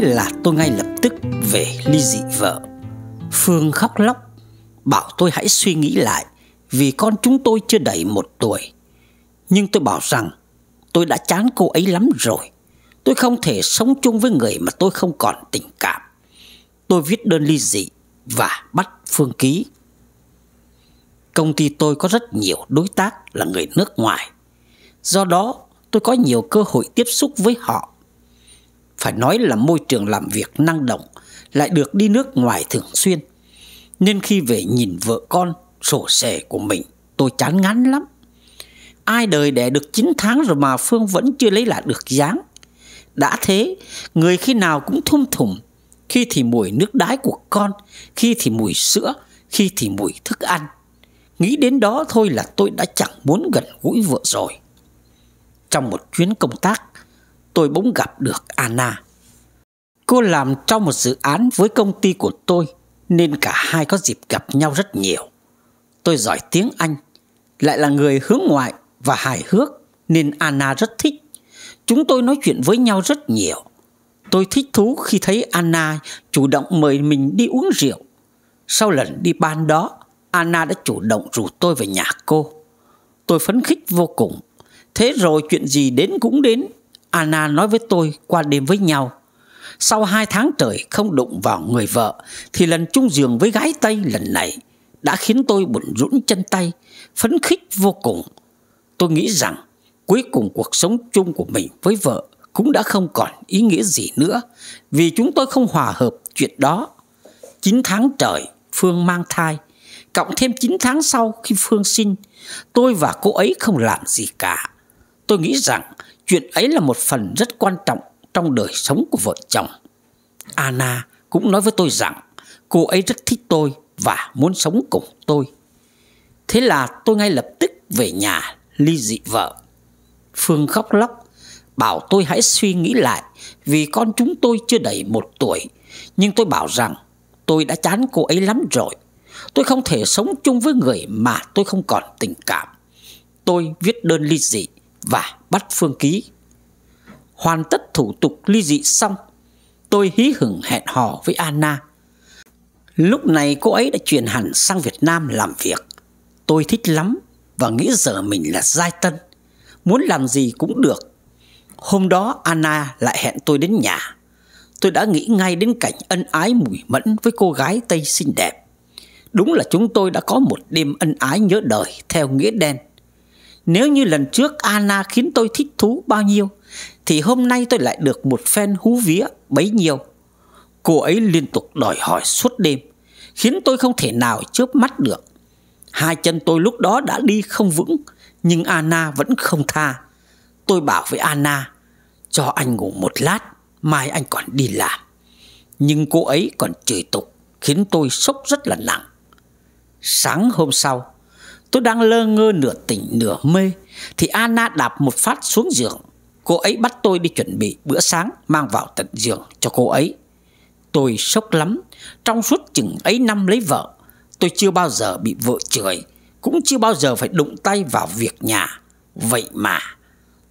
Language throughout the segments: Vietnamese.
là tôi ngay lập tức về ly dị vợ Phương khóc lóc Bảo tôi hãy suy nghĩ lại Vì con chúng tôi chưa đầy một tuổi Nhưng tôi bảo rằng Tôi đã chán cô ấy lắm rồi Tôi không thể sống chung với người mà tôi không còn tình cảm Tôi viết đơn ly dị và bắt Phương ký Công ty tôi có rất nhiều đối tác là người nước ngoài Do đó tôi có nhiều cơ hội tiếp xúc với họ phải nói là môi trường làm việc năng động, lại được đi nước ngoài thường xuyên. Nên khi về nhìn vợ con, sổ sẻ của mình, tôi chán ngán lắm. Ai đời đẻ được 9 tháng rồi mà Phương vẫn chưa lấy lại được dáng. Đã thế, người khi nào cũng thum thùng khi thì mùi nước đái của con, khi thì mùi sữa, khi thì mùi thức ăn. Nghĩ đến đó thôi là tôi đã chẳng muốn gần gũi vợ rồi. Trong một chuyến công tác, tôi bỗng gặp được Anna. Cô làm trong một dự án với công ty của tôi nên cả hai có dịp gặp nhau rất nhiều. Tôi giỏi tiếng Anh, lại là người hướng ngoại và hài hước nên Anna rất thích. Chúng tôi nói chuyện với nhau rất nhiều. Tôi thích thú khi thấy Anna chủ động mời mình đi uống rượu. Sau lần đi ban đó, Anna đã chủ động rủ tôi về nhà cô. Tôi phấn khích vô cùng. Thế rồi chuyện gì đến cũng đến Anna nói với tôi qua đêm với nhau. Sau hai tháng trời không đụng vào người vợ thì lần chung giường với gái Tây lần này đã khiến tôi bủn rũn chân tay, phấn khích vô cùng. Tôi nghĩ rằng cuối cùng cuộc sống chung của mình với vợ cũng đã không còn ý nghĩa gì nữa vì chúng tôi không hòa hợp chuyện đó. 9 tháng trời Phương mang thai, cộng thêm 9 tháng sau khi Phương sinh, tôi và cô ấy không làm gì cả Tôi nghĩ rằng chuyện ấy là một phần rất quan trọng trong đời sống của vợ chồng. Anna cũng nói với tôi rằng cô ấy rất thích tôi và muốn sống cùng tôi. Thế là tôi ngay lập tức về nhà ly dị vợ. Phương khóc lóc, bảo tôi hãy suy nghĩ lại vì con chúng tôi chưa đầy một tuổi. Nhưng tôi bảo rằng tôi đã chán cô ấy lắm rồi. Tôi không thể sống chung với người mà tôi không còn tình cảm. Tôi viết đơn ly dị và bắt Phương Ký. Hoàn tất thủ tục ly dị xong, tôi hí hửng hẹn hò với Anna. Lúc này cô ấy đã chuyển hẳn sang Việt Nam làm việc. Tôi thích lắm và nghĩ giờ mình là giai tân. Muốn làm gì cũng được. Hôm đó Anna lại hẹn tôi đến nhà. Tôi đã nghĩ ngay đến cảnh ân ái mùi mẫn với cô gái Tây xinh đẹp. Đúng là chúng tôi đã có một đêm ân ái nhớ đời theo nghĩa đen nếu như lần trước Anna khiến tôi thích thú bao nhiêu Thì hôm nay tôi lại được một fan hú vía bấy nhiêu Cô ấy liên tục đòi hỏi suốt đêm Khiến tôi không thể nào chớp mắt được Hai chân tôi lúc đó đã đi không vững Nhưng Anna vẫn không tha Tôi bảo với Anna Cho anh ngủ một lát Mai anh còn đi làm Nhưng cô ấy còn chửi tục Khiến tôi sốc rất là nặng Sáng hôm sau Tôi đang lơ ngơ nửa tỉnh nửa mê Thì Anna đạp một phát xuống giường Cô ấy bắt tôi đi chuẩn bị bữa sáng Mang vào tận giường cho cô ấy Tôi sốc lắm Trong suốt chừng ấy năm lấy vợ Tôi chưa bao giờ bị vợ chửi Cũng chưa bao giờ phải đụng tay vào việc nhà Vậy mà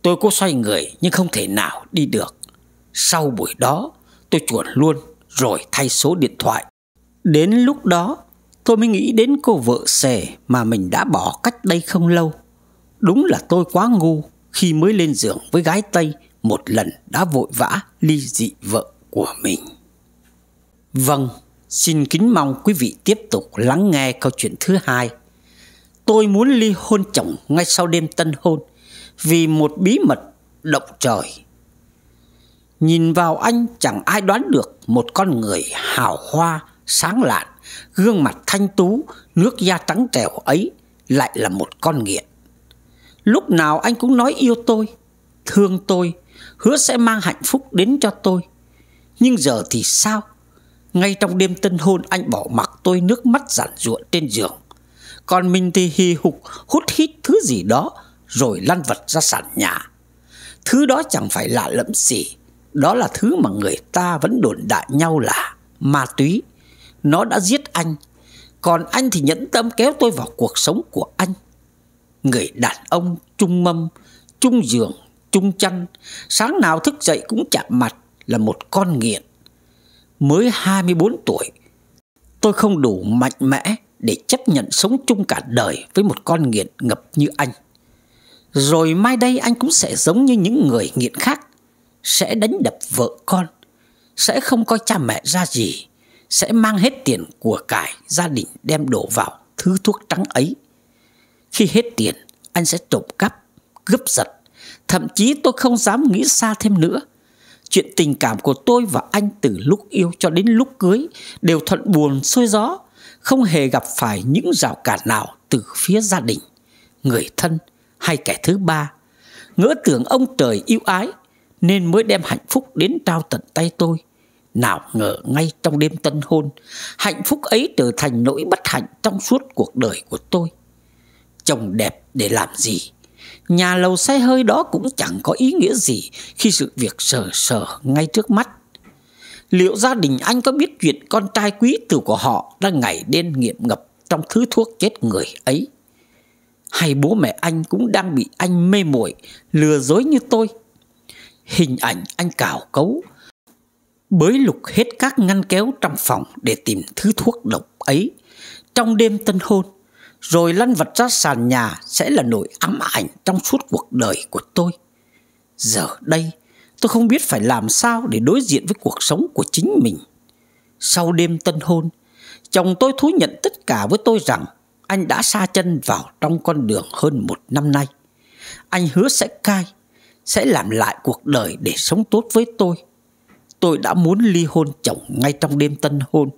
Tôi cố xoay người nhưng không thể nào đi được Sau buổi đó Tôi chuồn luôn rồi thay số điện thoại Đến lúc đó tôi mới nghĩ đến cô vợ xề mà mình đã bỏ cách đây không lâu. Đúng là tôi quá ngu khi mới lên giường với gái Tây một lần đã vội vã ly dị vợ của mình. Vâng, xin kính mong quý vị tiếp tục lắng nghe câu chuyện thứ hai. Tôi muốn ly hôn chồng ngay sau đêm tân hôn vì một bí mật động trời. Nhìn vào anh chẳng ai đoán được một con người hào hoa, sáng lạn, gương mặt thanh tú, nước da trắng trẻo ấy lại là một con nghiện. Lúc nào anh cũng nói yêu tôi, thương tôi, hứa sẽ mang hạnh phúc đến cho tôi. Nhưng giờ thì sao? Ngay trong đêm tân hôn anh bỏ mặc tôi nước mắt giản ruộng trên giường. Còn mình thì hì hục hút hít thứ gì đó rồi lăn vật ra sàn nhà. Thứ đó chẳng phải lạ lẫm gì, đó là thứ mà người ta vẫn đồn đại nhau là ma túy. Nó đã giết anh Còn anh thì nhẫn tâm kéo tôi vào cuộc sống của anh Người đàn ông trung mâm Trung giường Trung chăn Sáng nào thức dậy cũng chạm mặt Là một con nghiện Mới 24 tuổi Tôi không đủ mạnh mẽ Để chấp nhận sống chung cả đời Với một con nghiện ngập như anh Rồi mai đây anh cũng sẽ giống như những người nghiện khác Sẽ đánh đập vợ con Sẽ không coi cha mẹ ra gì sẽ mang hết tiền của cải gia đình đem đổ vào thứ thuốc trắng ấy. Khi hết tiền, anh sẽ trộm cắp, cướp giật. Thậm chí tôi không dám nghĩ xa thêm nữa. Chuyện tình cảm của tôi và anh từ lúc yêu cho đến lúc cưới đều thuận buồn xuôi gió, không hề gặp phải những rào cản nào từ phía gia đình, người thân hay kẻ thứ ba. Ngỡ tưởng ông trời yêu ái nên mới đem hạnh phúc đến trao tận tay tôi – nào ngờ ngay trong đêm tân hôn, hạnh phúc ấy trở thành nỗi bất hạnh trong suốt cuộc đời của tôi. Chồng đẹp để làm gì? Nhà lầu xe hơi đó cũng chẳng có ý nghĩa gì khi sự việc sờ sờ ngay trước mắt. Liệu gia đình anh có biết chuyện con trai quý tử của họ đang ngày đêm nghiện ngập trong thứ thuốc chết người ấy? Hay bố mẹ anh cũng đang bị anh mê muội lừa dối như tôi? Hình ảnh anh cào cấu, bới lục hết các ngăn kéo trong phòng để tìm thứ thuốc độc ấy trong đêm tân hôn rồi lăn vật ra sàn nhà sẽ là nỗi ám ảnh trong suốt cuộc đời của tôi giờ đây tôi không biết phải làm sao để đối diện với cuộc sống của chính mình sau đêm tân hôn chồng tôi thú nhận tất cả với tôi rằng anh đã xa chân vào trong con đường hơn một năm nay anh hứa sẽ cai sẽ làm lại cuộc đời để sống tốt với tôi tôi đã muốn ly hôn chồng ngay trong đêm tân hôn.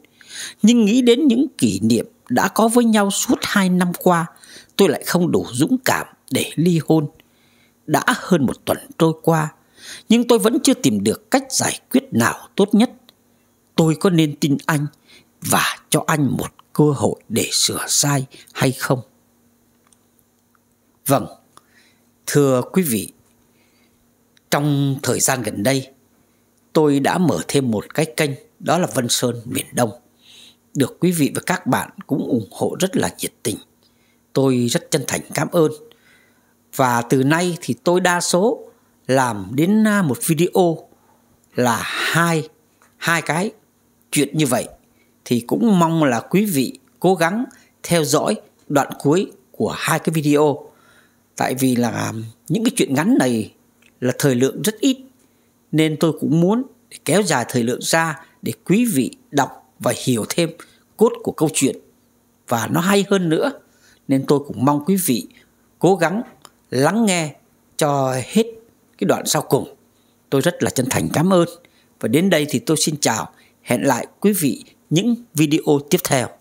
Nhưng nghĩ đến những kỷ niệm đã có với nhau suốt hai năm qua, tôi lại không đủ dũng cảm để ly hôn. Đã hơn một tuần trôi qua, nhưng tôi vẫn chưa tìm được cách giải quyết nào tốt nhất. Tôi có nên tin anh và cho anh một cơ hội để sửa sai hay không? Vâng, thưa quý vị, trong thời gian gần đây, tôi đã mở thêm một cái kênh đó là Vân Sơn miền Đông. Được quý vị và các bạn cũng ủng hộ rất là nhiệt tình. Tôi rất chân thành cảm ơn. Và từ nay thì tôi đa số làm đến à, một video là hai hai cái chuyện như vậy thì cũng mong là quý vị cố gắng theo dõi đoạn cuối của hai cái video tại vì là à, những cái chuyện ngắn này là thời lượng rất ít nên tôi cũng muốn để kéo dài thời lượng ra để quý vị đọc và hiểu thêm cốt của câu chuyện và nó hay hơn nữa nên tôi cũng mong quý vị cố gắng lắng nghe cho hết cái đoạn sau cùng tôi rất là chân thành cảm ơn và đến đây thì tôi xin chào hẹn lại quý vị những video tiếp theo